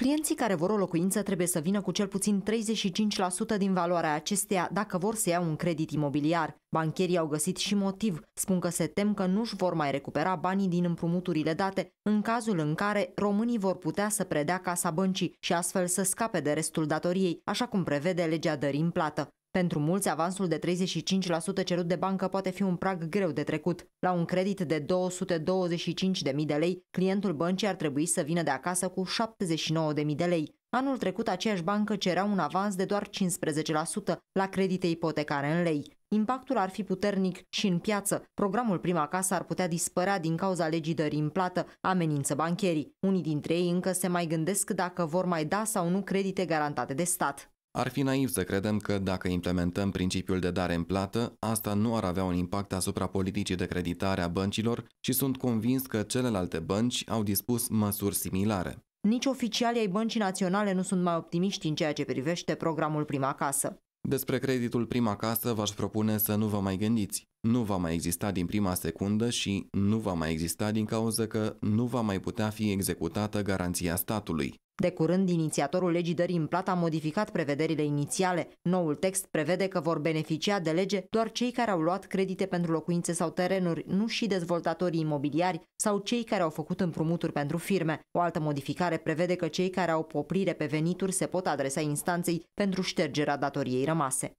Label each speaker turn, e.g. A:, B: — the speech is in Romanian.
A: Clienții care vor o locuință trebuie să vină cu cel puțin 35% din valoarea acesteia dacă vor să iau un credit imobiliar. Bancherii au găsit și motiv. Spun că se tem că nu-și vor mai recupera banii din împrumuturile date în cazul în care românii vor putea să predea casa băncii și astfel să scape de restul datoriei, așa cum prevede legea dării în plată. Pentru mulți, avansul de 35% cerut de bancă poate fi un prag greu de trecut. La un credit de 225.000 de lei, clientul băncii ar trebui să vină de acasă cu 79.000 de lei. Anul trecut, aceeași bancă cerea un avans de doar 15% la credite ipotecare în lei. Impactul ar fi puternic și în piață. Programul Prima Casă ar putea dispărea din cauza legii dării în plată, amenință bancherii. Unii dintre ei încă se mai gândesc dacă vor mai da sau nu credite garantate de stat.
B: Ar fi naiv să credem că dacă implementăm principiul de dare în plată, asta nu ar avea un impact asupra politicii de creditare a băncilor și sunt convins că celelalte bănci au dispus măsuri similare.
A: Nici oficialii ai Băncii Naționale nu sunt mai optimiști în ceea ce privește programul Prima Casă.
B: Despre creditul Prima Casă v-aș propune să nu vă mai gândiți. Nu va mai exista din prima secundă și nu va mai exista din cauza că nu va mai putea fi executată garanția statului.
A: De curând, inițiatorul legii dării în plată a modificat prevederile inițiale. Noul text prevede că vor beneficia de lege doar cei care au luat credite pentru locuințe sau terenuri, nu și dezvoltatorii imobiliari sau cei care au făcut împrumuturi pentru firme. O altă modificare prevede că cei care au poprire pe venituri se pot adresa instanței pentru ștergerea datoriei rămase.